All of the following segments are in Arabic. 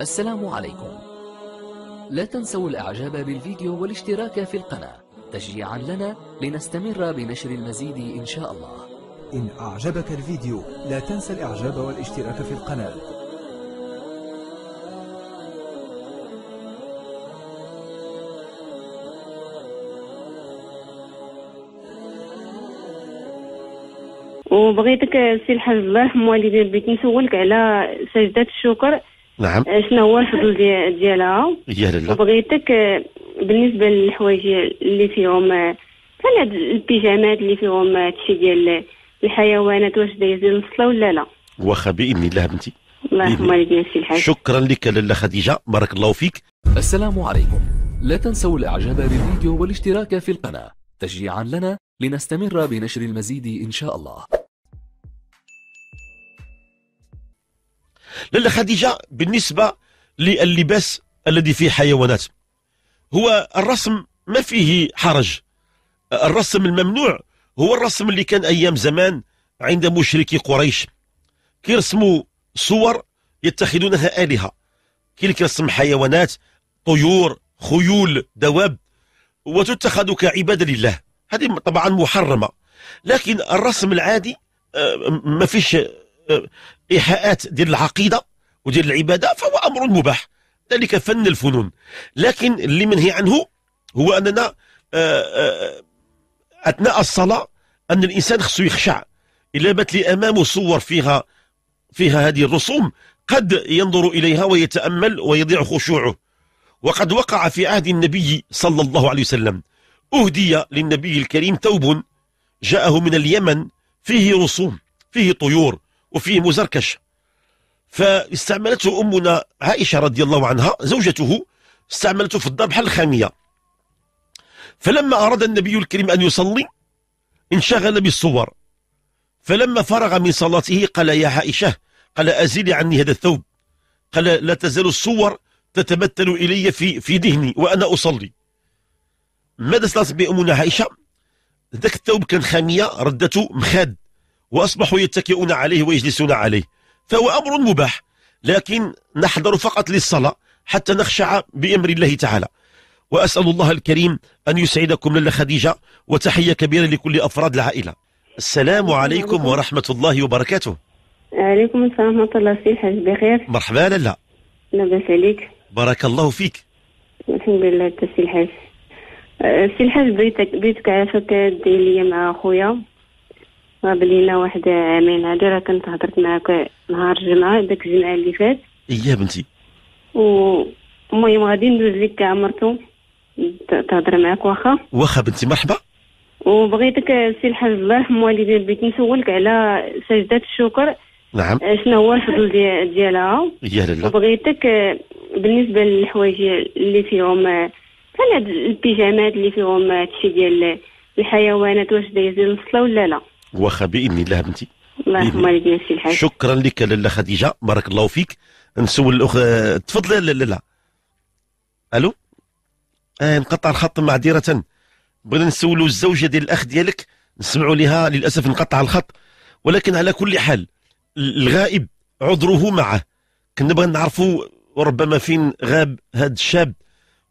السلام عليكم لا تنسوا الإعجاب بالفيديو والاشتراك في القناة تشجيعا لنا لنستمر بنشر المزيد إن شاء الله إن أعجبك الفيديو لا تنسى الإعجاب والاشتراك في القناة وبغيتك سي الحاج الله مواليد بيت نسولك على سجدات الشكر نعم آه، شنو هو الفضل ديالها يا لالا وبغيتك آه، بالنسبه للحوايج اللي فيهم بحال آه، هاد البيجامات اللي فيهم هادشي ديال الحيوانات واش دايز الوصله ولا لا واخا باذن الله بنتي الله يحمر نفسي الحاج شكرا لك لاله خديجه بارك الله فيك السلام عليكم لا تنسوا الاعجاب بالفيديو والاشتراك في القناه تشجيعا لنا لنستمر بنشر المزيد ان شاء الله لأن خديجة بالنسبة للباس الذي فيه حيوانات هو الرسم ما فيه حرج الرسم الممنوع هو الرسم اللي كان أيام زمان عند مشركي قريش كيرسموا صور يتخذونها آلهة كي كيرسم حيوانات طيور خيول دواب وتتخذ كعبادة لله هذه طبعا محرمة لكن الرسم العادي آه، ما فيش آه، إيحاءات ديال العقيدة وديال العبادة فهو أمر مباح ذلك فن الفنون لكن اللي منهي عنه هو أننا آه، آه، أثناء الصلاة أن الإنسان خصو يخشع إلا بات لي أمامه صور فيها فيها هذه الرسوم قد ينظر إليها ويتأمل ويضيع خشوعه وقد وقع في عهد النبي صلى الله عليه وسلم أهدي للنبي الكريم ثوب جاءه من اليمن فيه رسوم فيه طيور وفيه مزركش فاستعملته أمنا عائشة رضي الله عنها زوجته استعملته في الدار بحال الخامية فلما أراد النبي الكريم أن يصلي انشغل بالصور فلما فرغ من صلاته قال يا عائشة قال أزيلي عني هذا الثوب قال لا تزال الصور تتمثل إلي في, في ذهني وأنا أصلي ماذا صنعت بأمنا عائشة ذاك الثوب كان خامية ردته مخاد وأصبحوا يتكئون عليه ويجلسون عليه فهو أمر مباح لكن نحضر فقط للصلاة حتى نخشع بأمر الله تعالى وأسأل الله الكريم أن يسعدكم لاله خديجة وتحية كبيرة لكل أفراد العائلة السلام عليكم ورحمة الله وبركاته عليكم السلام ورحمة الله سي الحاج بخير مرحبا لاله لاباس عليك بارك الله فيك الحمد لله سي الحاج أه، سي الحاج بغيتك بغيتك عافاك دير ليا مع خويا بلينا بلي واحد عامين هادي راه كنت هضرت معاك نهار الجمعه داك الجمعه اللي فات ايه بنتي و المهم غادي ندوز لك عمرتو تهضر معاك واخا واخا بنتي مرحبا وبغيتك سي الحاج الله يرحم والديك بغيت نسولك على سجدة الشكر نعم آه، شنو هو الفضل ديالها يا لله وبغيتك آه، بالنسبه للحوايج اللي فيهم آه، بحال هاد البيجامات اللي فيهم هادشي ديال الحيوانات واش دايزين الصلاه ولا لا واخا باذن الله بنتي الله شكرا لك لاله خديجه بارك الله فيك نسول الاخ تفضل لاله الو آه انقطع الخط معذره بغينا نسولوا الزوجه ديال الاخ ديالك نسمعوا لها للاسف انقطع الخط ولكن على كل حال الغائب عذره معه كنا بغينا نعرفوا ربما فين غاب هذا الشاب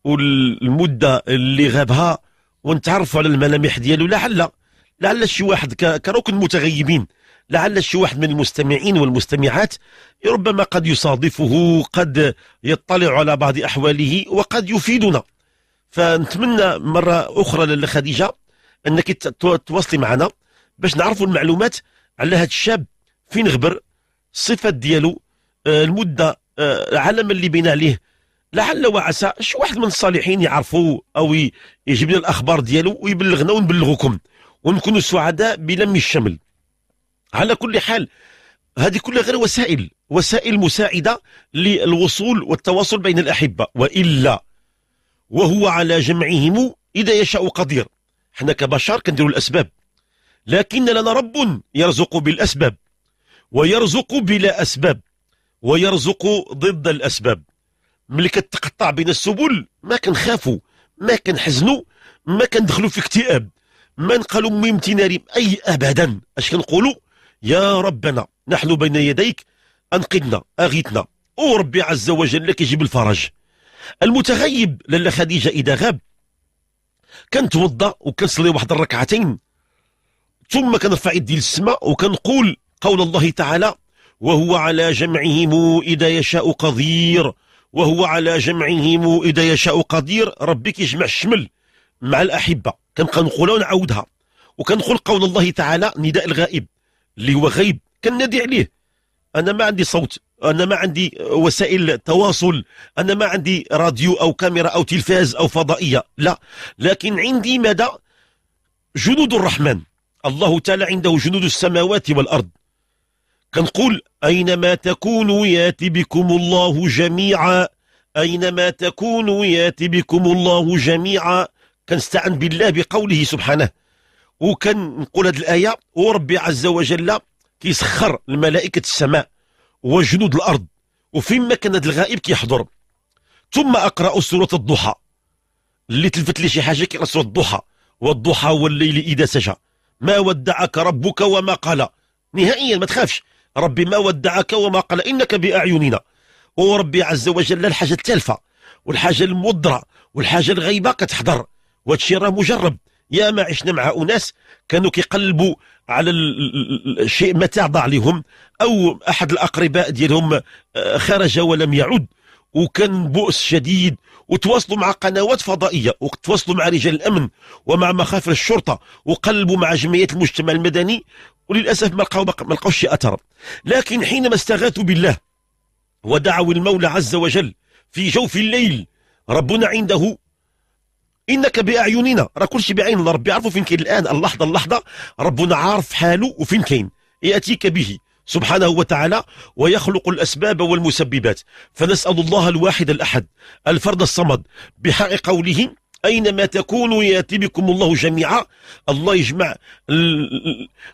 والمده اللي غابها ونتعرفوا على الملامح ديالو لا لعل شي واحد كركن متغيبين لعل شي واحد من المستمعين والمستمعات ربما قد يصادفه قد يطلع على بعض أحواله وقد يفيدنا فنتمنى مرة أخرى للخديجة أنك تواصلي معنا باش نعرفوا المعلومات على هذا الشاب فين غبر الصفات ديالو آه، المدة آه، العلم اللي بين عليه لعل وعسى شي واحد من الصالحين يعرفوا أو يجيب لنا الأخبار ديالو ويبلغنا ونبلغكم ونكونوا سعداء بلم الشمل على كل حال هذه كلها غير وسائل وسائل مساعدة للوصول والتواصل بين الأحبة وإلا وهو على جمعهم إذا يشاء قدير احنا كبشر كنديروا الأسباب لكن لنا رب يرزق بالأسباب ويرزق بلا أسباب ويرزق ضد الأسباب ملي كتقطع بين السبل ما كنخافوا ما كنحزنوا ما كندخلوا في اكتئاب ما نقالوا ممتناري أي أبدا أش كنقولوا يا ربنا نحن بين يديك أنقذنا او وربي عز وجل كيجيب الفرج المتغيب لاله خديجه اذا غاب كنتوضا وكنصلي واحد الركعتين ثم كنرفع يدي للسماء وكنقول قول الله تعالى وهو على جمعهم اذا يشاء قدير وهو على جمعهم اذا يشاء قدير ربي كيجمع الشمل مع الاحبه كنبقى نقولها ونعاودها وكنقول قول الله تعالى نداء الغائب اللي هو غيب كنادي عليه انا ما عندي صوت انا ما عندي وسائل تواصل انا ما عندي راديو او كاميرا او تلفاز او فضائيه لا لكن عندي ماذا جنود الرحمن الله تعالى عنده جنود السماوات والارض كنقول اينما تكونوا ياتي بكم الله جميعا اينما تكونوا ياتي بكم الله جميعا كنستعن بالله بقوله سبحانه وكنقول هذه الايه وربي عز وجل كيسخر الملائكه السماء وجنود الارض وفيما كان هذا الغائب كيحضر ثم اقرا سوره الضحى اللي تلفت لي شي حاجه كيقرا سوره الضحى والضحى والليل اذا سجى ما ودعك ربك وما قال نهائيا ما تخافش ربي ما ودعك وما قال انك باعيننا وربي عز وجل الحاجه التالفه والحاجه المضره والحاجه الغيبه كتحضر وهادشي راه مجرب يا ما عشنا مع اناس كانوا كيقلبوا على الشيء متاع ضاع لهم او احد الاقرباء ديالهم آه، خرج ولم يعد وكان بؤس شديد وتواصلوا مع قنوات فضائيه وتواصلوا مع رجال الامن ومع مخافر الشرطه وقلبوا مع جمعيات المجتمع المدني وللاسف ما لقاو ما لقاوش شي اثر لكن حينما استغاثوا بالله ودعوا المولى عز وجل في جوف الليل ربنا عنده انك باعيننا راه كلشي بعين ربي عارفه فين كاين الان اللحظه اللحظه ربنا عارف حاله وفين كاين ياتيك به سبحانه وتعالى ويخلق الأسباب والمسببات فنسأل الله الواحد الأحد الفرد الصمد بحق قوله أينما تكونوا يأتي بكم الله جميعا الله يجمع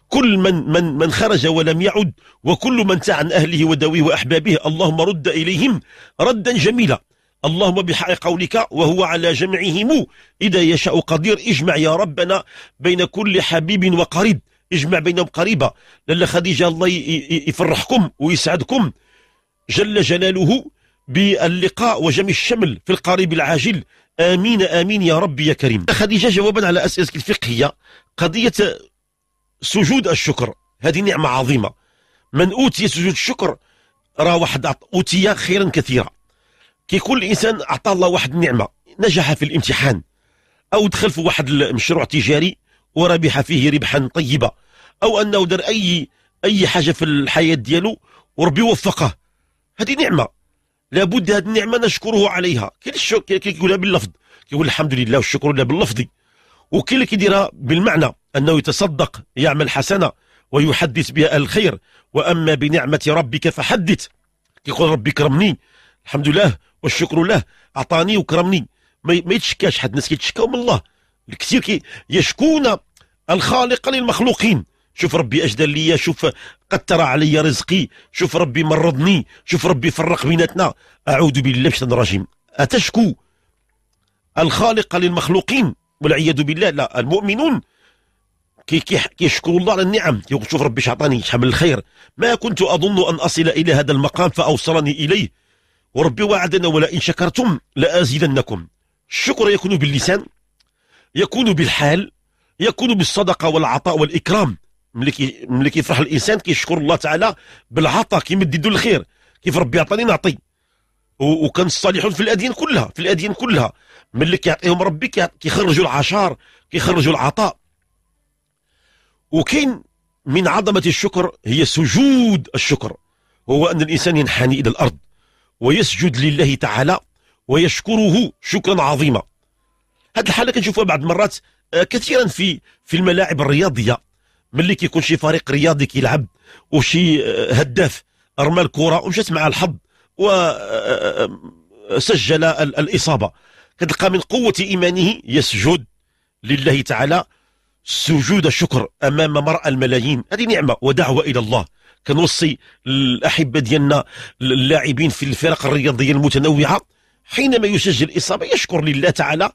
كل من, من, من خرج ولم يعد وكل من تعن عن أهله ودويه وأحبابه اللهم رد إليهم ردا جميلا اللهم بحق قولك وهو على جمعهم إذا يشاء قدير اجمع يا ربنا بين كل حبيب وقريب اجمع بينهم قريبة لالا خديجة الله يفرحكم ويسعدكم جل جلاله باللقاء وجمع الشمل في القريب العاجل آمين آمين يا ربي يا كريم خديجة جوابا على أسئلتك الفقهية قضية سجود الشكر هذه نعمة عظيمة من أوتي سجود الشكر راه واحد أوتي خيرا كثيرا كي كل انسان اعطى الله واحد النعمه نجح في الامتحان او دخل في واحد المشروع تجاري وربح فيه ربحا طيبا او انه دار اي اي حاجه في الحياه ديالو وربي وفقه هذه نعمه لابد هذه النعمه نشكره عليها كاين الشكر كي كيقولها باللفظ كيقول الحمد لله والشكر لله باللفظ وكي اللي كيديرها بالمعنى انه يتصدق يعمل حسنه ويحدث بها الخير واما بنعمه ربك فحدث كيقول ربي كرمني الحمد لله والشكر له اعطاني وكرمني ما يتشكاش حد الناس كيتشكاو من الله الكثير كي يشكون الخالق للمخلوقين شوف ربي اجدى ليا شوف قدر علي رزقي شوف ربي مرضني شوف ربي فرق بيناتنا اعوذ بالله من الشيطان الرجيم اتشكو الخالق للمخلوقين والعياذ بالله لا المؤمنون كي كيشكروا الله على النعم يقول شوف ربي اش شحال من الخير ما كنت اظن ان اصل الى هذا المقام فاوصلني اليه وربي وعدنا ولئن شكرتم لازيدنكم الشكر يكون باللسان يكون بالحال يكون بالصدقه والعطاء والاكرام ملي ملي كيفرح الانسان كيشكر الله تعالى بالعطاء كيمد يدو الخير كيف ربي عطاني نعطي وكان الصالحون في الاديان كلها في الاديان كلها ملي كيعطيهم ربي كيخرجوا العشار كيخرجوا العطاء وكاين من عظمه الشكر هي سجود الشكر هو ان الانسان ينحني الى الارض ويسجد لله تعالى ويشكره شكرا عظيما هاد الحاله كنشوفوها بعض المرات آه، كثيرا في في الملاعب الرياضيه ملي كيكون شي فريق رياضي كيلعب وشي آه، هداف رمى الكره ومشات مع الحظ وسجل آه، الاصابه كتلقى من قوه ايمانه يسجد لله تعالى سجود الشكر امام مرأى الملايين هذه نعمه ودعوه الى الله كنوصي الاحبه ديالنا اللاعبين في الفرق الرياضيه المتنوعه حينما يسجل اصابه يشكر لله تعالى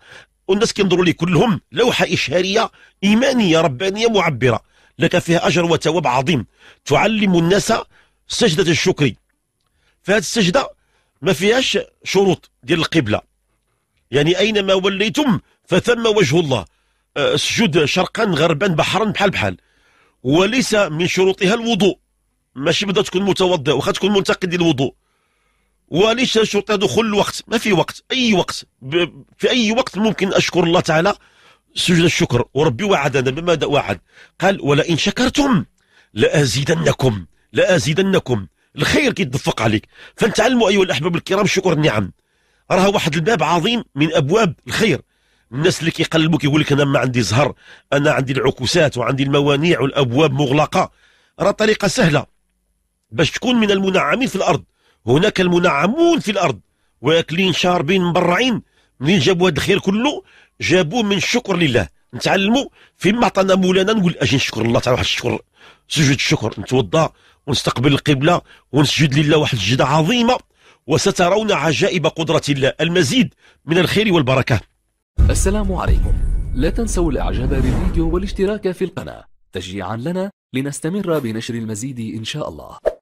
والناس كينظروا ليه كلهم لوحه اشهاريه ايمانيه ربانيه معبره لك فيها اجر وثواب عظيم تعلم الناس سجده الشكر فهذه السجده ما فيهاش شروط ديال القبله يعني اينما وليتم فثم وجه الله أه، سجود شرقا غربا بحرا بحال بحال وليس من شروطها الوضوء ماشي بدا تكون متوضئ واخا تكون منتقد للوضوء وليش الشرطه دخول الوقت ما في وقت اي وقت في اي وقت ممكن اشكر الله تعالى سجد الشكر وربي وعدنا بماذا وعد قال ولئن شكرتم لازيدنكم لازيدنكم الخير كيتدفق عليك فنتعلموا ايها الاحباب الكرام شكر النعم راه واحد الباب عظيم من ابواب الخير الناس اللي كيقلبوا كيقول لك انا ما عندي زهر انا عندي العكوسات وعندي الموانع والابواب مغلقه راه طريقه سهله باش تكون من المنعمين في الارض هناك المنعمون في الارض واكلين شاربين مبرعين منين جابوا هذا الخير كله جابوه من الشكر لله نتعلموا فيما عطانا مولانا نقول اجي نشكر الله تعالى واحد الشكر سجود الشكر نتوضا ونستقبل القبله ونسجد لله واحد السجده عظيمه وسترون عجائب قدره الله المزيد من الخير والبركه السلام عليكم لا تنسوا الاعجاب بالفيديو والاشتراك في القناه تشجيعا لنا لنستمر بنشر المزيد ان شاء الله